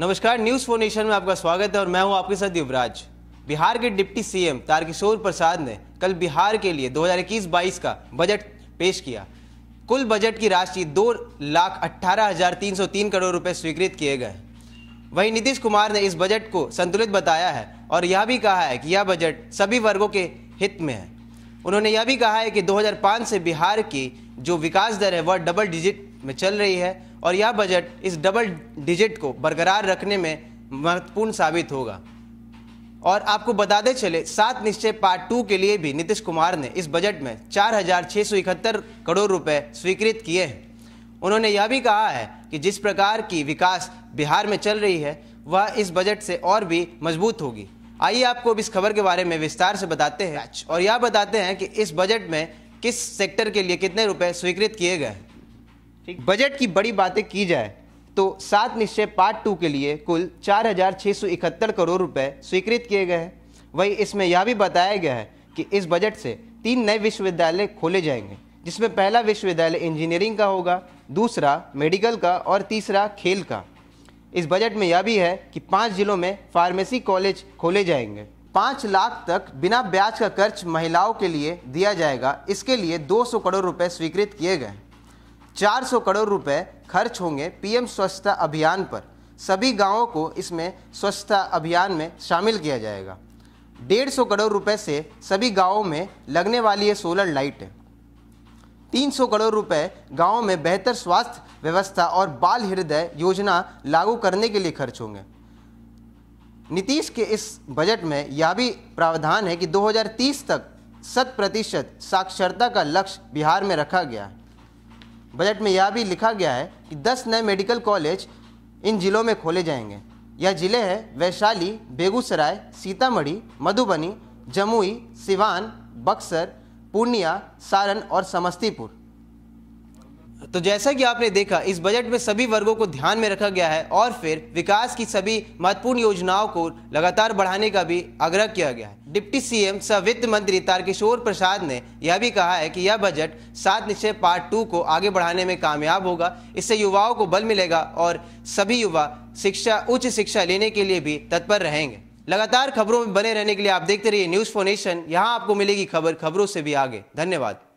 नमस्कार news for nation में आपका स्वागत है और मैं हूं आपके साथ युवराज बिहार के डिप्टी सीएम तारकिशोर प्रसाद ने कल बिहार के लिए 2021-22 का बजट पेश किया कुल बजट की राशि दो लाख अट्ठारह हजार तीन सौ तीन करोड़ रुपए स्वीकृत किए गए वहीं नीतीश कुमार ने इस बजट को संतुलित बताया है और यह भी कहा है कि यह बजट सभी वर्गों के हित में है उन्होंने यह भी कहा है कि 2005 से बिहार की जो विकास दर है वह डबल डिजिट में चल रही है और यह बजट इस डबल डिजिट को बरकरार रखने में महत्वपूर्ण साबित होगा और आपको बताते चले सात निश्चय पार्ट टू के लिए भी नीतीश कुमार ने इस बजट में चार करोड़ रुपए स्वीकृत किए हैं उन्होंने यह भी कहा है कि जिस प्रकार की विकास बिहार में चल रही है वह इस बजट से और भी मजबूत होगी आइए आपको अब इस खबर के बारे में विस्तार से बताते हैं और यह बताते हैं कि इस बजट में किस सेक्टर के लिए कितने रुपए स्वीकृत किए गए हैं बजट की बड़ी बातें की जाए तो सात निश्चय पार्ट टू के लिए कुल चार करोड़ रुपए स्वीकृत किए गए हैं वही इसमें यह भी बताया गया है कि इस बजट से तीन नए विश्वविद्यालय खोले जाएंगे जिसमें पहला विश्वविद्यालय इंजीनियरिंग का होगा दूसरा मेडिकल का और तीसरा खेल का इस बजट में यह भी है कि पाँच जिलों में फार्मेसी कॉलेज खोले जाएंगे पाँच लाख तक बिना ब्याज का कर्ज महिलाओं के लिए दिया जाएगा इसके लिए 200 करोड़ रुपए स्वीकृत किए गए 400 करोड़ रुपए खर्च होंगे पीएम स्वच्छता अभियान पर सभी गांवों को इसमें स्वच्छता अभियान में शामिल किया जाएगा डेढ़ सौ करोड़ रुपए से सभी गांवों में लगने वाली ये सोलर लाइट है तीन सौ करोड़ रुपए गांवों में बेहतर स्वास्थ्य व्यवस्था और बाल हृदय योजना लागू करने के लिए खर्च होंगे नीतीश के इस बजट में यह भी प्रावधान है कि 2030 तक शत प्रतिशत साक्षरता का लक्ष्य बिहार में रखा गया है बजट में यह भी लिखा गया है कि 10 नए मेडिकल कॉलेज इन जिलों में खोले जाएंगे यह जिले हैं वैशाली बेगूसराय सीतामढ़ी मधुबनी जमुई सिवान बक्सर पूर्णिया सारण और समस्तीपुर तो जैसा कि आपने देखा इस बजट में सभी वर्गों को ध्यान में रखा गया है और फिर विकास की सभी महत्वपूर्ण योजनाओं को लगातार बढ़ाने का भी आग्रह किया गया है डिप्टी सीएम सह वित्त मंत्री तारकिशोर प्रसाद ने यह भी कहा है कि यह बजट सात निश्चय पार्ट टू को आगे बढ़ाने में कामयाब होगा इससे युवाओं को बल मिलेगा और सभी युवा शिक्षा उच्च शिक्षा लेने के लिए भी तत्पर रहेंगे लगातार खबरों में बने रहने के लिए आप देखते रहिए न्यूज़ फोनेशन यहाँ आपको मिलेगी खबर खबरों से भी आगे धन्यवाद